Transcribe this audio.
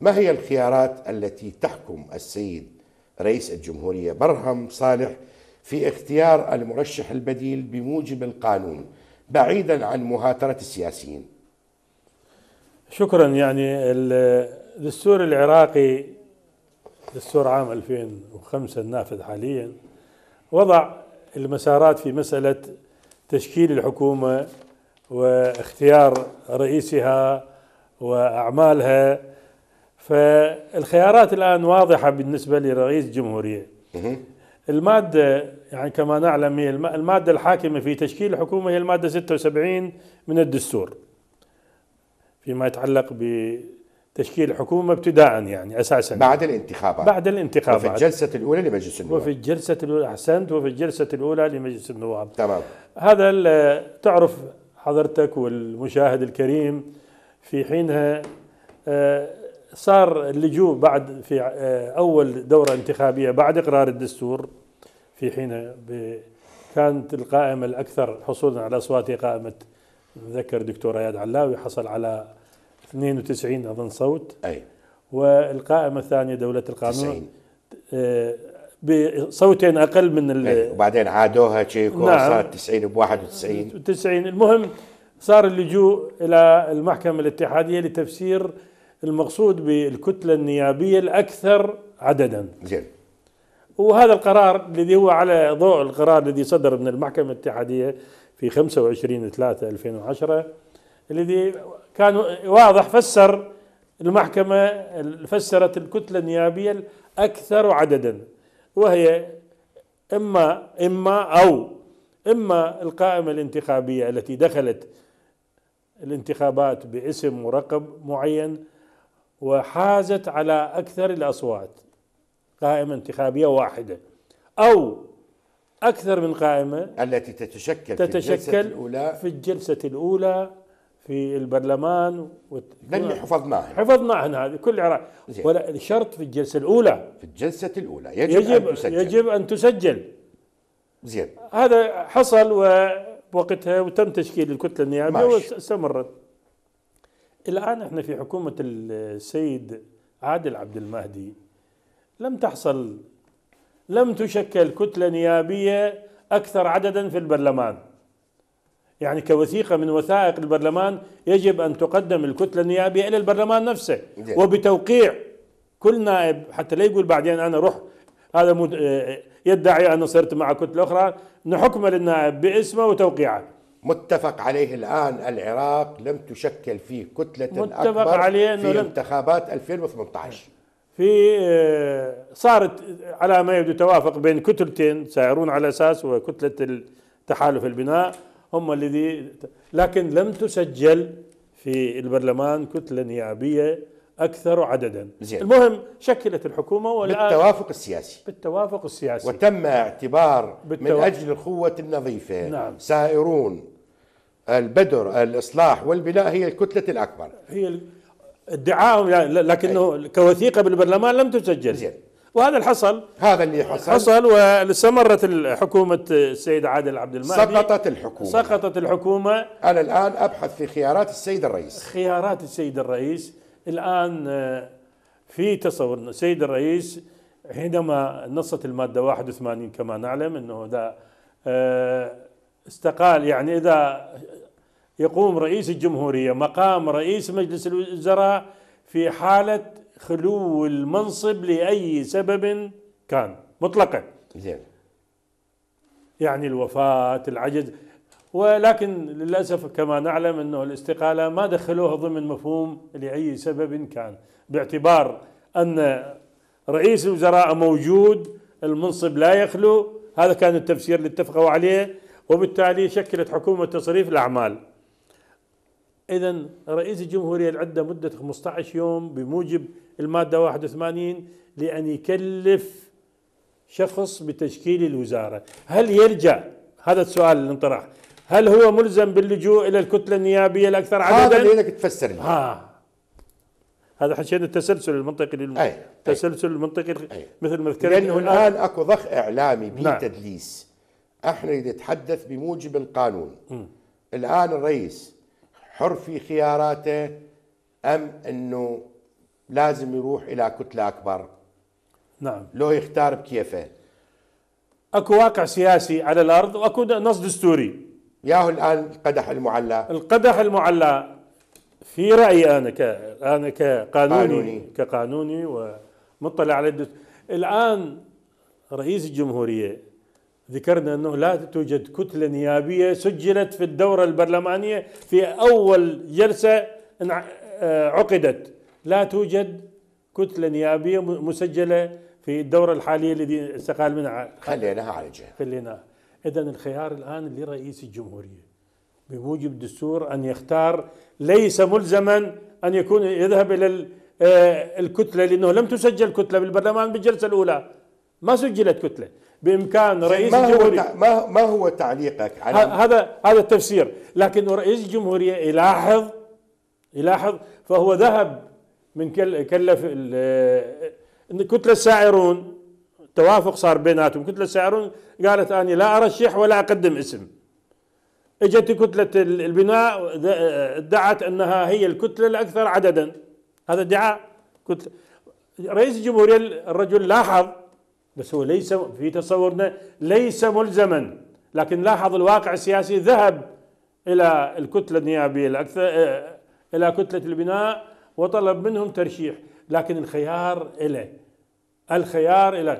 ما هي الخيارات التي تحكم السيد رئيس الجمهورية برهم صالح في اختيار المرشح البديل بموجب القانون بعيدا عن مهاترة السياسيين شكرا يعني الدستور العراقي دستور عام 2005 النافذ حاليا وضع المسارات في مسألة تشكيل الحكومة واختيار رئيسها وأعمالها فالخيارات الان واضحه بالنسبه لرئيس الجمهوريه المادة يعني كما نعلم هي المادة الحاكمة في تشكيل الحكومة هي المادة 76 من الدستور فيما يتعلق بتشكيل الحكومة ابتداء يعني أساسا بعد الانتخابات بعد الانتخابات وفي الجلسة الأولى لمجلس النواب وفي الجلسة الأولى أحسنت وفي الجلسة الأولى لمجلس النواب تمام هذا تعرف حضرتك والمشاهد الكريم في حينها آه، صار اللجوء بعد في آه، اول دوره انتخابيه بعد اقرار الدستور في حين كانت القائمه الاكثر حصولا على اصوات قائمه ذكر دكتور اياد علاوي حصل على 92 اظن صوت اي والقائمه الثانيه دوله القانون 90 آه، بصوتين اقل من ال وبعدين عادوها تشيكو نعم صارت 90 ب 91 90 المهم صار اللجوء الى المحكمه الاتحاديه لتفسير المقصود بالكتلة النيابية الأكثر عددا زين وهذا القرار الذي هو على ضوء القرار الذي صدر من المحكمة الاتحادية في 25 3 2010 الذي كان واضح فسر المحكمة فسرت الكتلة النيابية الأكثر عددا وهي إما إما أو إما القائمة الانتخابية التي دخلت الانتخابات باسم مرقب معين وحازت على أكثر الأصوات قائمة انتخابية واحدة أو أكثر من قائمة التي تتشكل تتشكل في الجلسة الأولى في الجلسة الأولى في البرلمان وت... اللي حفظناها حفظناها هنا هذه كل العراق ولا الشرط في الجلسة الأولى في الجلسة الأولى يجب, يجب أن تسجل يجب أن تسجل زين هذا حصل ووقتها وتم تشكيل الكتلة النيابية واستمرت الآن احنا في حكومة السيد عادل عبد المهدي لم تحصل لم تشكل كتلة نيابية أكثر عددا في البرلمان يعني كوثيقة من وثائق البرلمان يجب أن تقدم الكتلة النيابية إلى البرلمان نفسه وبتوقيع كل نائب حتى لا يقول بعدين أنا روح هذا آه، يدعي أنا صرت مع كتلة أخرى نحكم للنائب باسمه وتوقيعه متفق عليه الآن العراق لم تشكل فيه كتلة متفق أكبر عليه في انتخابات 2018 في آه، صارت على ما يبدو توافق بين كتلتين سائرون على أساس وكتلة تحالف البناء هم الذي لكن لم تسجل في البرلمان كتلة نيابية أكثر عددا زين. المهم شكلت الحكومة والآن بالتوافق السياسي بالتوافق السياسي وتم اعتبار بالتوافق. من أجل القوة النظيفة نعم. سائرون البدر الإصلاح والبناء هي الكتلة الأكبر هي ادعاهم يعني، لكنه أي. كوثيقة بالبرلمان لم تسجل زين. وهذا اللي حصل هذا اللي حصل حصل واستمرت حكومة السيد عادل عبد المهدي سقطت الحكومة سقطت الحكومة أنا الآن أبحث في خيارات السيد الرئيس خيارات السيد الرئيس الآن آه، في تصور أن السيد الرئيس حينما نصت المادة 81 كما نعلم أنه ده آه، استقال يعني إذا يقوم رئيس الجمهورية مقام رئيس مجلس الوزراء في حالة خلو المنصب لأي سبب كان مطلقا زين يعني الوفاة العجز ولكن للاسف كما نعلم انه الاستقاله ما دخلوها ضمن مفهوم لاي سبب كان باعتبار ان رئيس الوزراء موجود المنصب لا يخلو هذا كان التفسير اللي اتفقوا عليه وبالتالي شكلت حكومه تصريف الاعمال. اذا رئيس الجمهوريه العده مده 15 يوم بموجب الماده 81 لان يكلف شخص بتشكيل الوزاره، هل يرجع هذا السؤال اللي انطرح هل هو ملزم باللجوء الى الكتله النيابيه الاكثر عددا؟ هذا اللي انك تفسر لي ها هذا حكينا التسلسل المنطقي للم... أي. التسلسل المنطقي أي. مثل ما ذكرت لانه الان اكو ضخ اعلامي نعم. بتدليس نعم. تدليس احنا نتحدث بموجب القانون م. الان الرئيس حر في خياراته ام انه لازم يروح الى كتله اكبر نعم لو يختار بكيفه اكو واقع سياسي على الارض واكو نص دستوري ياهو الان القدح المعلى القدح المعلى في رايي انا ك انا كقانوني قانوني. كقانوني ومطلع على الدس... الان رئيس الجمهوريه ذكرنا انه لا توجد كتله نيابيه سجلت في الدوره البرلمانيه في اول جلسه آه، عقدت لا توجد كتله نيابيه مسجله في الدوره الحاليه الذي استقال منها خليناها على جهه خليناها إذا الخيار الآن لرئيس الجمهورية بموجب الدستور أن يختار ليس ملزما أن يكون يذهب إلى آه، الكتلة لأنه لم تسجل كتلة بالبرلمان بالجلسة الأولى ما سجلت كتلة بامكان رئيس ما الجمهوريه هو ما ما هو تعليقك على هذا هذا التفسير لكن رئيس الجمهوريه يلاحظ يلاحظ فهو ذهب من كلف الكتله آه، السائرون توافق صار بيناتهم كتله سعرون قالت اني لا ارشح ولا اقدم اسم اجت كتله البناء ادعت انها هي الكتله الاكثر عددا هذا ادعاء كتله رئيس الجمهوريه الرجل لاحظ بس هو ليس في تصورنا ليس ملزما لكن لاحظ الواقع السياسي ذهب الى الكتله النيابيه الاكثر آه، الى كتله البناء وطلب منهم ترشيح لكن الخيار له الخيار له